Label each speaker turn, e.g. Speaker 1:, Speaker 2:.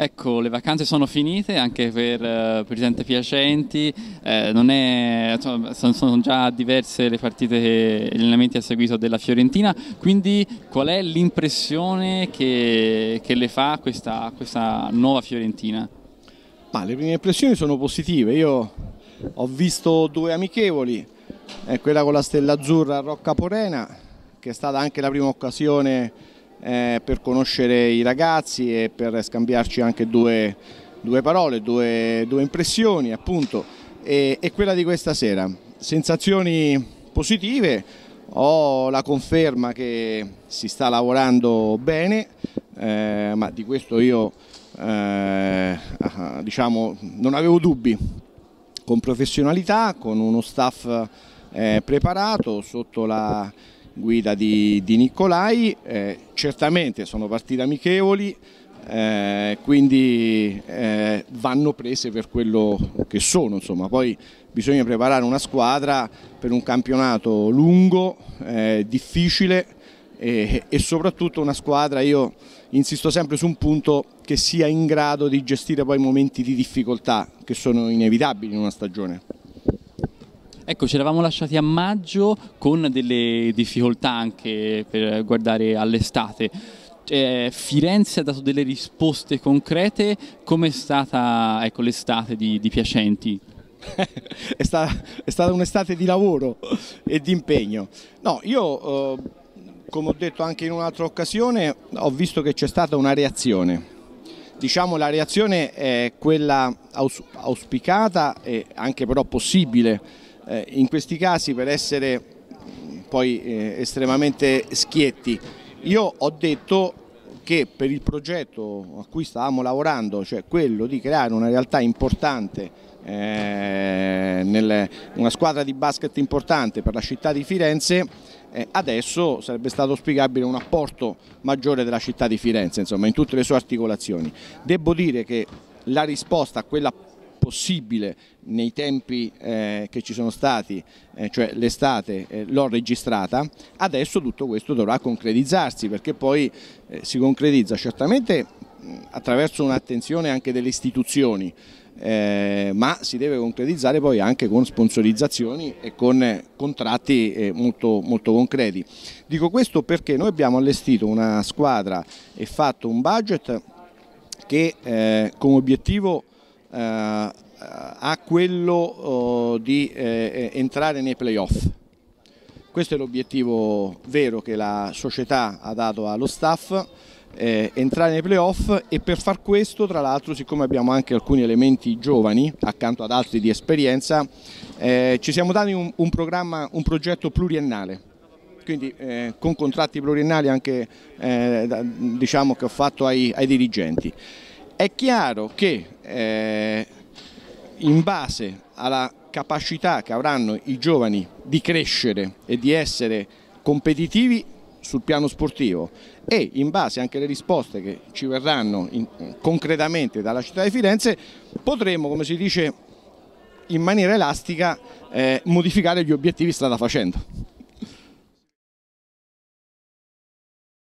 Speaker 1: Ecco, le vacanze sono finite anche per, eh, Presidente Piacenti, eh, è, insomma, sono già diverse le partite che gli allenamenti a seguito della Fiorentina, quindi qual è l'impressione che, che le fa questa, questa nuova Fiorentina?
Speaker 2: Ma le prime impressioni sono positive, io ho visto due amichevoli, eh, quella con la Stella Azzurra a Rocca Porena, che è stata anche la prima occasione eh, per conoscere i ragazzi e per scambiarci anche due, due parole, due, due, impressioni appunto e, e quella di questa sera. Sensazioni positive, ho la conferma che si sta lavorando bene, eh, ma di questo io eh, ah, diciamo, non avevo dubbi, con professionalità, con uno staff eh, preparato sotto la guida di, di Nicolai, eh, certamente sono partite amichevoli, eh, quindi eh, vanno prese per quello che sono, insomma. poi bisogna preparare una squadra per un campionato lungo, eh, difficile e, e soprattutto una squadra, io insisto sempre su un punto, che sia in grado di gestire poi momenti di difficoltà che sono inevitabili in una stagione.
Speaker 1: Ecco, ci eravamo lasciati a maggio con delle difficoltà anche per guardare all'estate. Eh, Firenze ha dato delle risposte concrete, come è stata ecco, l'estate di, di Piacenti?
Speaker 2: è, stata, stata un'estate di lavoro e di impegno. No, io, eh, come ho detto anche in un'altra occasione, ho visto che c'è stata una reazione. Diciamo la reazione è quella aus auspicata e anche però possibile eh, in questi casi per essere poi eh, estremamente schietti, io ho detto che per il progetto a cui stavamo lavorando, cioè quello di creare una realtà importante eh, nel, una squadra di basket importante per la città di Firenze, eh, adesso sarebbe stato spiegabile un apporto maggiore della città di Firenze, insomma, in tutte le sue articolazioni. Devo dire che la risposta a quella possibile nei tempi eh, che ci sono stati, eh, cioè l'estate, eh, l'ho registrata, adesso tutto questo dovrà concretizzarsi perché poi eh, si concretizza certamente attraverso un'attenzione anche delle istituzioni, eh, ma si deve concretizzare poi anche con sponsorizzazioni e con eh, contratti molto, molto concreti. Dico questo perché noi abbiamo allestito una squadra e fatto un budget che eh, come obiettivo eh, a quello oh, di eh, eh, entrare nei playoff. Questo è l'obiettivo vero che la società ha dato allo staff, entrare nei playoff e per far questo tra l'altro siccome abbiamo anche alcuni elementi giovani accanto ad altri di esperienza ci siamo dati un, un, un progetto pluriennale quindi eh, con contratti pluriennali anche eh, diciamo che ho fatto ai, ai dirigenti. È chiaro che eh, in base alla capacità che avranno i giovani di crescere e di essere competitivi sul piano sportivo e in base anche alle risposte che ci verranno in, concretamente dalla città di Firenze potremo, come si dice in maniera elastica, eh, modificare gli obiettivi strada facendo.